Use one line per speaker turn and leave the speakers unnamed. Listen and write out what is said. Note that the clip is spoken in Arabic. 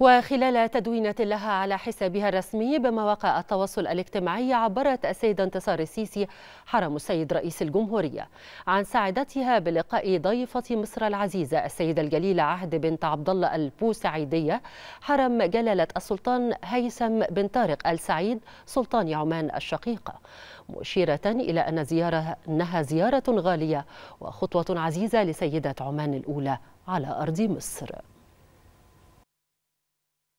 وخلال تدوينة لها على حسابها الرسمي بمواقع التواصل الاجتماعي عبرت السيدة انتصار السيسي حرم السيد رئيس الجمهورية عن سعادتها بلقاء ضيفة مصر العزيزة السيدة الجليلة عهد بنت عبد الله البوسعيدية حرم جلالة السلطان هيثم بن طارق السعيد سلطان عمان الشقيقة مشيرة إلى أن زيارة أنها زيارة غالية وخطوة عزيزة لسيدة عمان الأولى على أرض مصر